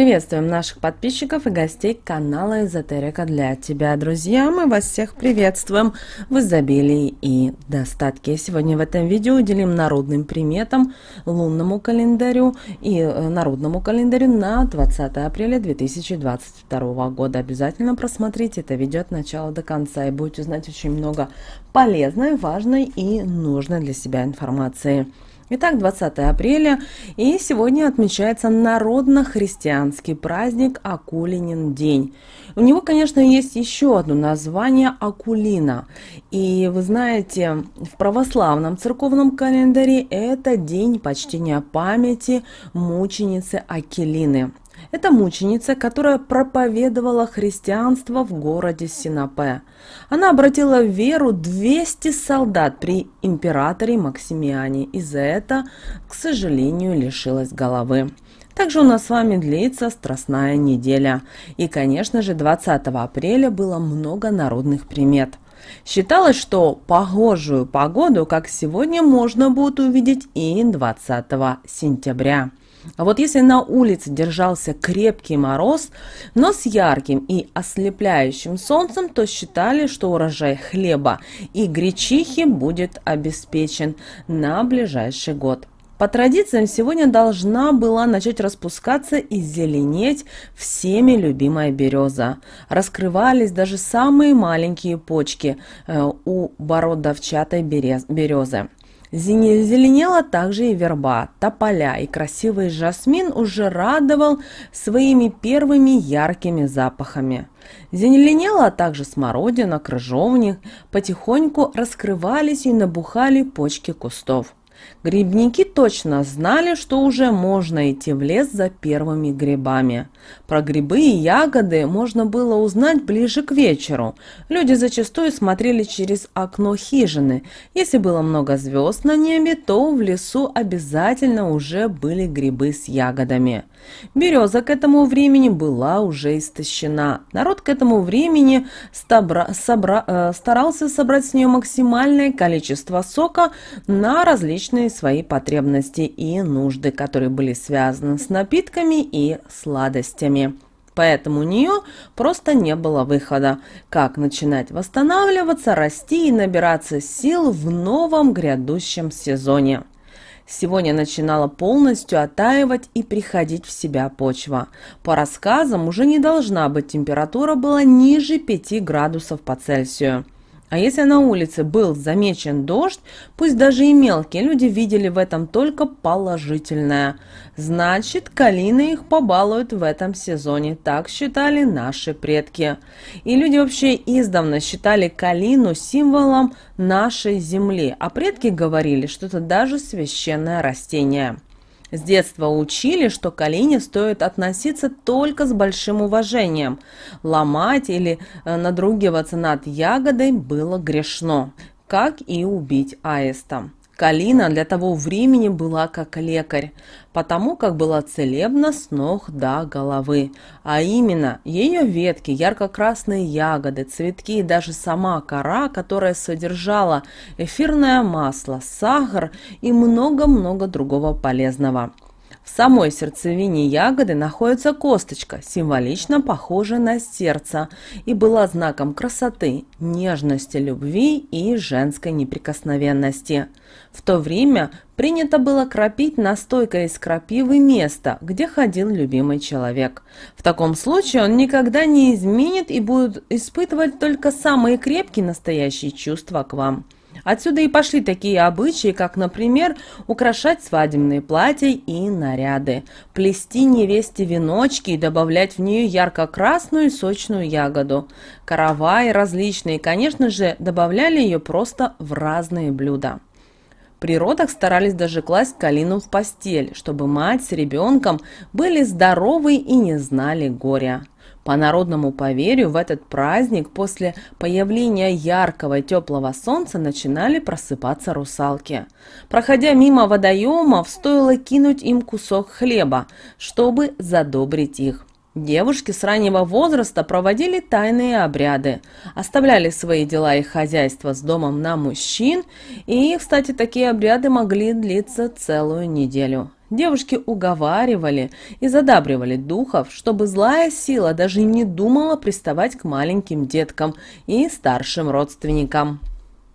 Приветствуем наших подписчиков и гостей канала Эзотерика для тебя, друзья. Мы вас всех приветствуем в изобилии и достатке. Сегодня в этом видео уделим народным приметам, лунному календарю и э, народному календарю на 20 апреля 2022 года. Обязательно просмотрите это видео от начала до конца и будете знать очень много полезной, важной и нужной для себя информации. Итак, 20 апреля, и сегодня отмечается народно-христианский праздник Акулинин день. У него, конечно, есть еще одно название – Акулина. И вы знаете, в православном церковном календаре это день почтения памяти мученицы Акелины. Это мученица, которая проповедовала христианство в городе Синопе. Она обратила в веру 200 солдат при императоре Максимиане и за это, к сожалению, лишилась головы. Также у нас с вами длится Страстная неделя. И, конечно же, 20 апреля было много народных примет. Считалось, что погожую погоду, как сегодня, можно будет увидеть и 20 сентября. А вот если на улице держался крепкий мороз, но с ярким и ослепляющим солнцем, то считали, что урожай хлеба и гречихи будет обеспечен на ближайший год. По традициям, сегодня должна была начать распускаться и зеленеть всеми любимая береза. Раскрывались даже самые маленькие почки э, у бородовчатой березы. Зеленела также и верба, тополя, и красивый жасмин уже радовал своими первыми яркими запахами. Зеленела также смородина, крыжовник, потихоньку раскрывались и набухали почки кустов. Грибники точно знали, что уже можно идти в лес за первыми грибами. Про грибы и ягоды можно было узнать ближе к вечеру. Люди зачастую смотрели через окно хижины. Если было много звезд на небе, то в лесу обязательно уже были грибы с ягодами. Береза к этому времени была уже истощена. Народ к этому времени стобра... собра... Э, старался собрать с нее максимальное количество сока на различные личные свои потребности и нужды, которые были связаны с напитками и сладостями. Поэтому у нее просто не было выхода, как начинать восстанавливаться, расти и набираться сил в новом грядущем сезоне. Сегодня начинала полностью оттаивать и приходить в себя почва. По рассказам уже не должна быть температура была ниже 5 градусов по Цельсию. А если на улице был замечен дождь, пусть даже и мелкие люди видели в этом только положительное. Значит, калины их побалуют в этом сезоне, так считали наши предки. И люди вообще издавна считали калину символом нашей земли, а предки говорили, что это даже священное растение. С детства учили, что колени олене стоит относиться только с большим уважением. Ломать или э, надругиваться над ягодой было грешно, как и убить аиста. Калина для того времени была как лекарь, потому как была целебна с ног до головы. А именно, ее ветки, ярко-красные ягоды, цветки и даже сама кора, которая содержала эфирное масло, сахар и много-много другого полезного. В самой сердцевине ягоды находится косточка, символично похожая на сердце, и была знаком красоты, нежности, любви и женской неприкосновенности. В то время принято было крапить настойкой из крапивы место, где ходил любимый человек. В таком случае он никогда не изменит и будет испытывать только самые крепкие настоящие чувства к вам – Отсюда и пошли такие обычаи, как, например, украшать свадебные платья и наряды, плести невесте веночки и добавлять в нее ярко-красную и сочную ягоду, караваи различные, конечно же, добавляли ее просто в разные блюда. При родах старались даже класть калину в постель, чтобы мать с ребенком были здоровы и не знали горя. По народному поверью, в этот праздник после появления яркого и теплого солнца начинали просыпаться русалки. Проходя мимо водоемов, стоило кинуть им кусок хлеба, чтобы задобрить их. Девушки с раннего возраста проводили тайные обряды, оставляли свои дела и хозяйство с домом на мужчин, и, кстати, такие обряды могли длиться целую неделю. Девушки уговаривали и задабривали духов, чтобы злая сила даже не думала приставать к маленьким деткам и старшим родственникам.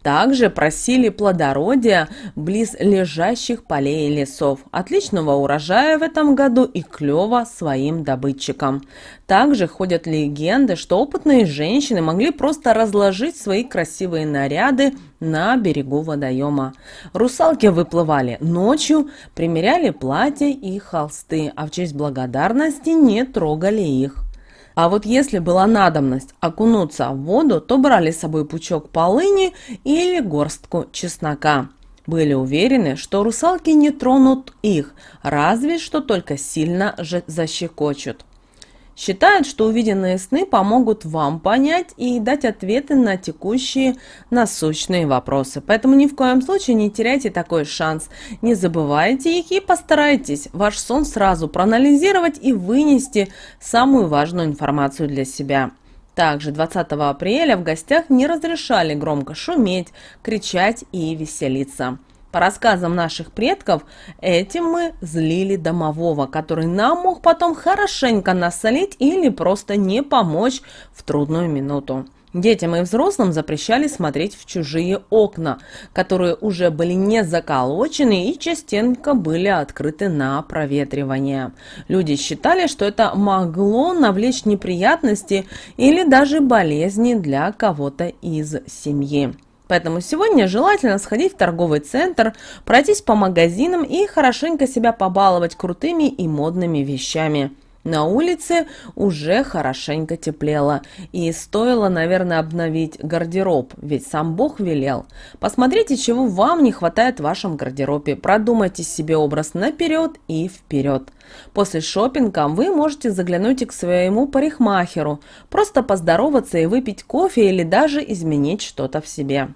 Также просили плодородия близ лежащих полей и лесов, отличного урожая в этом году и клёва своим добытчикам. Также ходят легенды, что опытные женщины могли просто разложить свои красивые наряды на берегу водоема. Русалки выплывали ночью, примеряли платья и холсты, а в честь благодарности не трогали их. А вот если была надобность окунуться в воду, то брали с собой пучок полыни или горстку чеснока. Были уверены, что русалки не тронут их, разве что только сильно же защекочут. Считают, что увиденные сны помогут вам понять и дать ответы на текущие насущные вопросы. Поэтому ни в коем случае не теряйте такой шанс. Не забывайте их и постарайтесь ваш сон сразу проанализировать и вынести самую важную информацию для себя. Также 20 апреля в гостях не разрешали громко шуметь, кричать и веселиться. По рассказам наших предков, этим мы злили домового, который нам мог потом хорошенько насолить или просто не помочь в трудную минуту. Детям и взрослым запрещали смотреть в чужие окна, которые уже были не заколочены и частенько были открыты на проветривание. Люди считали, что это могло навлечь неприятности или даже болезни для кого-то из семьи. Поэтому сегодня желательно сходить в торговый центр, пройтись по магазинам и хорошенько себя побаловать крутыми и модными вещами. На улице уже хорошенько теплело, и стоило, наверное, обновить гардероб, ведь сам Бог велел. Посмотрите, чего вам не хватает в вашем гардеробе, продумайте себе образ наперед и вперед. После шопинга вы можете заглянуть и к своему парикмахеру, просто поздороваться и выпить кофе или даже изменить что-то в себе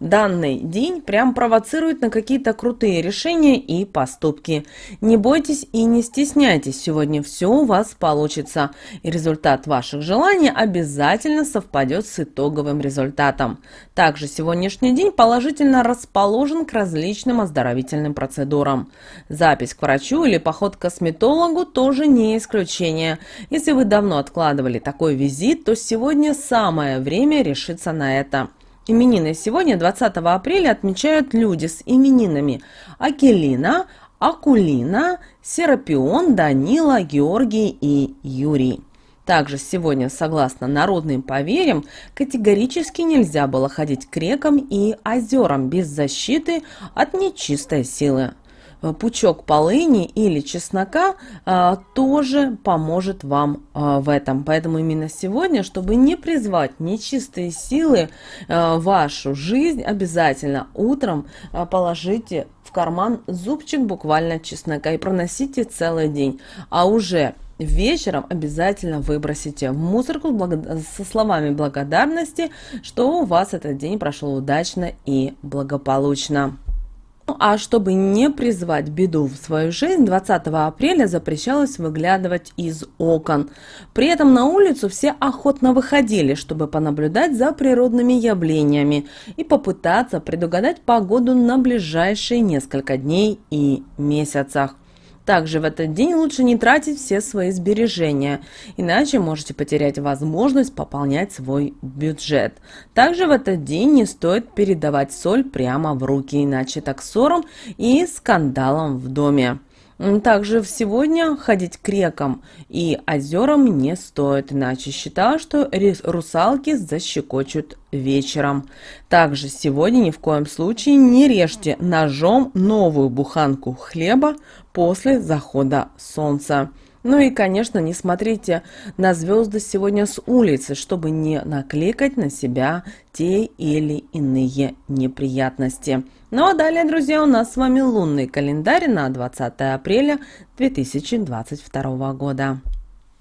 данный день прям провоцирует на какие-то крутые решения и поступки. Не бойтесь и не стесняйтесь, сегодня все у вас получится. И результат ваших желаний обязательно совпадет с итоговым результатом. Также сегодняшний день положительно расположен к различным оздоровительным процедурам. Запись к врачу или поход к косметологу тоже не исключение. Если вы давно откладывали такой визит, то сегодня самое время решиться на это. Именины сегодня, 20 апреля, отмечают люди с именинами Акелина, Акулина, Серапион, Данила, Георгий и Юрий. Также сегодня, согласно народным поверьям, категорически нельзя было ходить к рекам и озерам без защиты от нечистой силы. Э, пучок полыни или чеснока э, тоже поможет вам э, в этом. Поэтому именно сегодня, чтобы не призвать нечистые силы в вашу жизнь, обязательно утром положите в карман зубчик буквально чеснока и проносите целый день. А уже вечером обязательно выбросите в мусорку со словами благодарности, что у вас этот день прошел удачно и благополучно. Ну, а чтобы не призвать беду в свою жизнь, 20 апреля запрещалось выглядывать из окон. При этом на улицу все охотно выходили, чтобы понаблюдать за природными явлениями и попытаться предугадать погоду на ближайшие несколько дней и месяцах. Также в этот день лучше не тратить все свои сбережения, иначе можете потерять возможность пополнять свой бюджет. Также в этот день не стоит передавать соль прямо в руки, иначе так ссорам и скандалам в доме. Также сегодня ходить к рекам и озерам не стоит, иначе считаю, что русалки защекочут вечером. Также сегодня ни в коем случае не режьте ножом новую буханку хлеба после захода солнца. Ну и, конечно, не смотрите на звезды сегодня с улицы, чтобы не накликать на себя те или иные неприятности. Ну а далее, друзья, у нас с вами лунный календарь на 20 апреля 2022 года.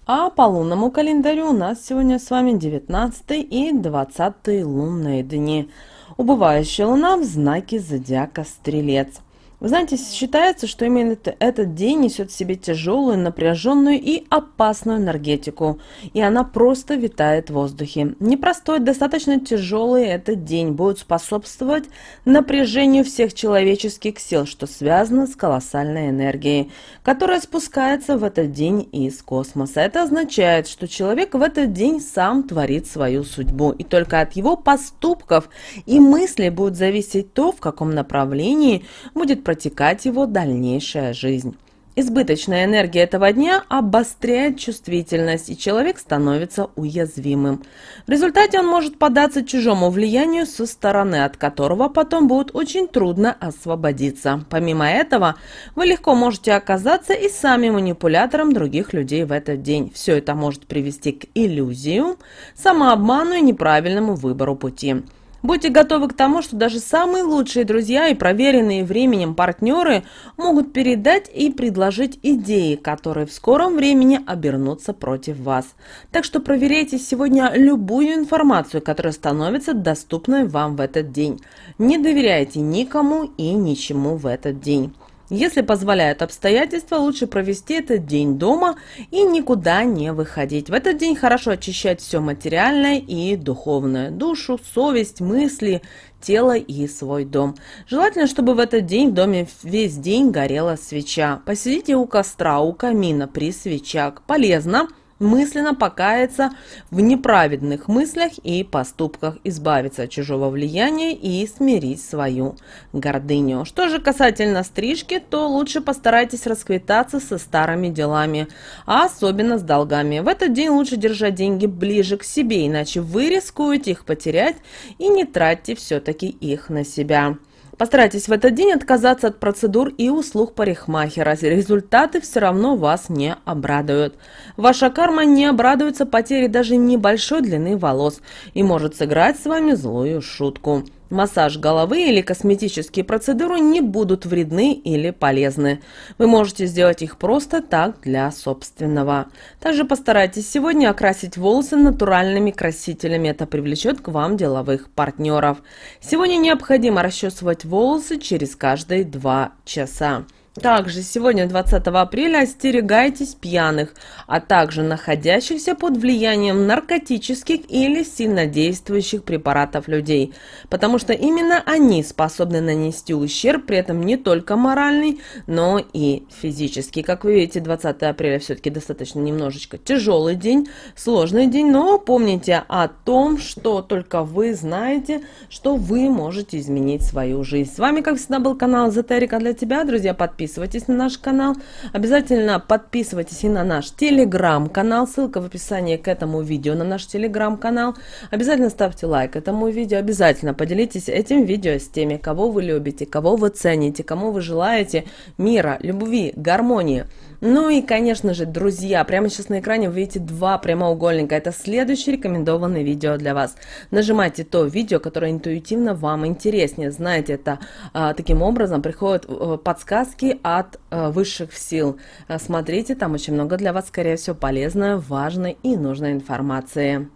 А по лунному календарю у нас сегодня с вами 19 и 20 лунные дни. Убывающая луна в знаке зодиака Стрелец – вы знаете, считается, что именно этот день несет в себе тяжелую, напряженную и опасную энергетику. И она просто витает в воздухе. Непростой, достаточно тяжелый этот день будет способствовать напряжению всех человеческих сил, что связано с колоссальной энергией, которая спускается в этот день из космоса. Это означает, что человек в этот день сам творит свою судьбу. И только от его поступков и мыслей будет зависеть то, в каком направлении будет протекать его дальнейшая жизнь. Избыточная энергия этого дня обостряет чувствительность, и человек становится уязвимым. В результате он может поддаться чужому влиянию со стороны, от которого потом будет очень трудно освободиться. Помимо этого, вы легко можете оказаться и сами манипулятором других людей в этот день. Все это может привести к иллюзию, самообману и неправильному выбору пути. Будьте готовы к тому, что даже самые лучшие друзья и проверенные временем партнеры могут передать и предложить идеи, которые в скором времени обернутся против вас. Так что проверяйте сегодня любую информацию, которая становится доступной вам в этот день. Не доверяйте никому и ничему в этот день. Если позволяют обстоятельства, лучше провести этот день дома и никуда не выходить. В этот день хорошо очищать все материальное и духовное, душу, совесть, мысли, тело и свой дом. Желательно, чтобы в этот день в доме весь день горела свеча. Посидите у костра, у камина, при свечах. Полезно – мысленно покаяться в неправедных мыслях и поступках, избавиться от чужого влияния и смирить свою гордыню. Что же касательно стрижки, то лучше постарайтесь расквитаться со старыми делами, а особенно с долгами. В этот день лучше держать деньги ближе к себе, иначе вы рискуете их потерять и не тратьте все-таки их на себя. Постарайтесь в этот день отказаться от процедур и услуг парикмахера. Результаты все равно вас не обрадуют. Ваша карма не обрадуется потере даже небольшой длины волос и может сыграть с вами злую шутку. Массаж головы или косметические процедуры не будут вредны или полезны. Вы можете сделать их просто так для собственного. Также постарайтесь сегодня окрасить волосы натуральными красителями. Это привлечет к вам деловых партнеров. Сегодня необходимо расчесывать волосы через каждые 2 часа. Также сегодня, 20 апреля, остерегайтесь пьяных, а также находящихся под влиянием наркотических или сильнодействующих препаратов людей, потому что именно они способны нанести ущерб, при этом не только моральный, но и физический. Как вы видите, 20 апреля все-таки достаточно немножечко тяжелый день, сложный день, но помните о том, что только вы знаете, что вы можете изменить свою жизнь. С вами, как всегда, был канал Эзотерика для тебя, друзья, подписывайтесь подписывайтесь на наш канал. Обязательно подписывайтесь и на наш телеграм-канал. Ссылка в описании к этому видео на наш телеграм-канал. Обязательно ставьте лайк этому видео. Обязательно поделитесь этим видео с теми, кого вы любите, кого вы цените, кому вы желаете мира, любви, гармонии. Ну и, конечно же, друзья, прямо сейчас на экране вы видите два прямоугольника. Это следующее рекомендованное видео для вас. Нажимайте то видео, которое интуитивно вам интереснее. Знаете, это а, таким образом приходят э, подсказки от э, высших сил». Э, смотрите, там очень много для вас, скорее всего, полезной, важной и нужной информации.